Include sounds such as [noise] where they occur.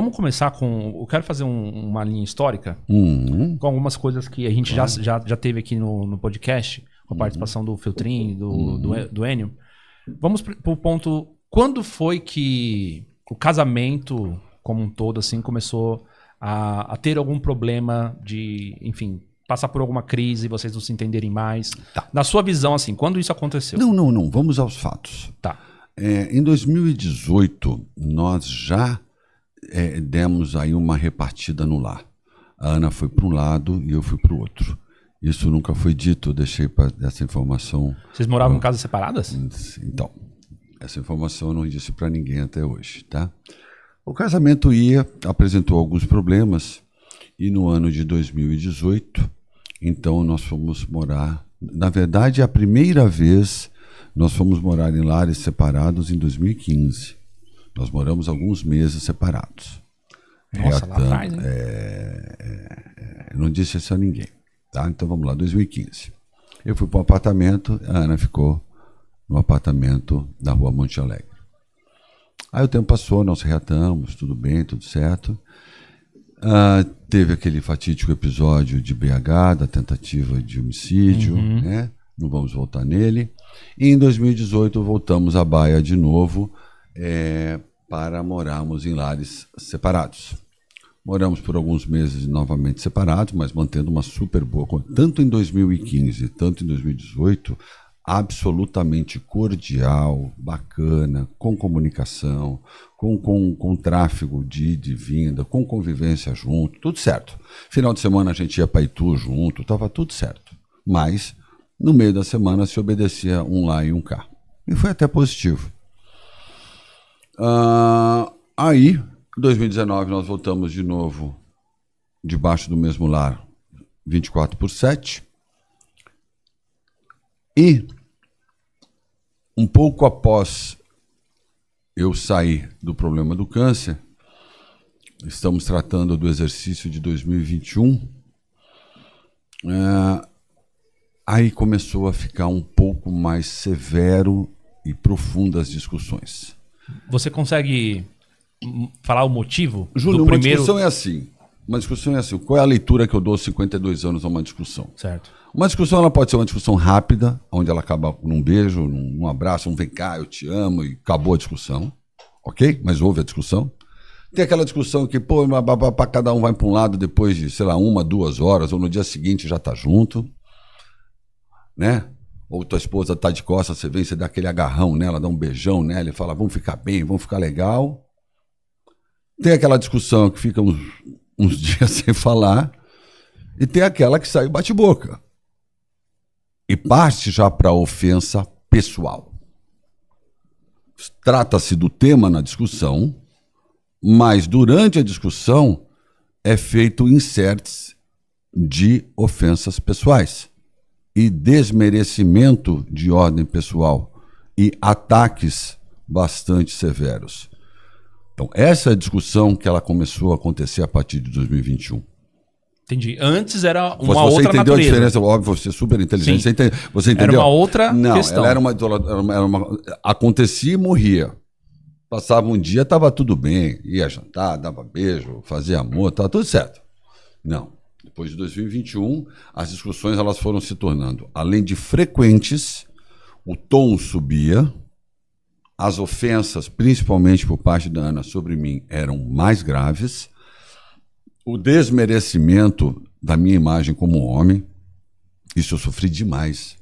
Vamos começar com. Eu quero fazer um, uma linha histórica uhum. com algumas coisas que a gente já, já, já teve aqui no, no podcast, com a uhum. participação uhum. do Filtrin, do, uhum. do, Enio. Vamos para o ponto. Quando foi que o casamento, como um todo, assim, começou a, a, ter algum problema de, enfim, passar por alguma crise, vocês não se entenderem mais? Tá. Na sua visão, assim, quando isso aconteceu? Não, não, não. Vamos aos fatos. Tá. É, em 2018, nós já é, demos aí uma repartida no lar. A Ana foi para um lado e eu fui para o outro. Isso nunca foi dito, eu deixei essa informação. Vocês moravam eu, em casas separadas? Então, essa informação eu não disse para ninguém até hoje, tá? O casamento ia, apresentou alguns problemas e no ano de 2018, então nós fomos morar. Na verdade, a primeira vez nós fomos morar em lares separados em 2015. Nós moramos alguns meses separados. Nossa, lá atrás, né? é, é, não disse isso a ninguém. Tá? Então vamos lá, 2015. Eu fui para um apartamento, a Ana ficou no apartamento da rua Monte Alegre. Aí o tempo passou, nós reatamos, tudo bem, tudo certo. Ah, teve aquele fatídico episódio de BH, da tentativa de homicídio, uhum. né? não vamos voltar nele. E em 2018 voltamos à Baia de novo é, para morarmos em lares separados. Moramos por alguns meses novamente separados, mas mantendo uma super boa. Tanto em 2015, tanto em 2018, absolutamente cordial, bacana, com comunicação, com, com, com tráfego de, de vinda, com convivência junto, tudo certo. Final de semana a gente ia para Itu junto, estava tudo certo. Mas no meio da semana se obedecia um lá e um cá. E foi até positivo. Uh, aí, em 2019, nós voltamos de novo debaixo do mesmo lar, 24 por 7. E um pouco após eu sair do problema do câncer, estamos tratando do exercício de 2021. Eh, aí começou a ficar um pouco mais severo e profundas discussões. Você consegue falar o motivo? Júlio, primeiro... uma discussão é assim. Uma discussão é assim. Qual é a leitura que eu dou aos 52 anos a uma discussão? Certo. Uma discussão ela pode ser uma discussão rápida, onde ela acaba num beijo, num, num abraço, um vem cá, eu te amo e acabou a discussão. Ok? Mas houve a discussão. Tem aquela discussão que, pô, para cada um vai para um lado depois de, sei lá, uma, duas horas, ou no dia seguinte já está junto. Né? ou tua esposa tá de costas, você vem, você dá aquele agarrão nela, dá um beijão nela e fala, vamos ficar bem, vamos ficar legal. Tem aquela discussão que fica uns, uns [laughs] dias sem falar, e tem aquela que sai bate-boca. E parte já para ofensa pessoal. Trata-se do tema na discussão, mas durante a discussão é feito inserts de ofensas pessoais e desmerecimento de ordem pessoal e ataques bastante severos. Então, essa é a discussão que ela começou a acontecer a partir de 2021. Entendi. Antes era uma você outra natureza. Você entendeu a diferença? Óbvio, você é super inteligente. Você, você, entendeu? Era uma outra Não, questão. Ela era uma, era uma, era uma Acontecia e morria. Passava um dia, estava tudo bem. Ia jantar, dava beijo, fazia amor, estava tudo certo. Não. Depois de 2021, as discussões elas foram se tornando, além de frequentes, o tom subia, as ofensas, principalmente por parte da Ana sobre mim, eram mais graves, o desmerecimento da minha imagem como homem, isso eu sofri demais.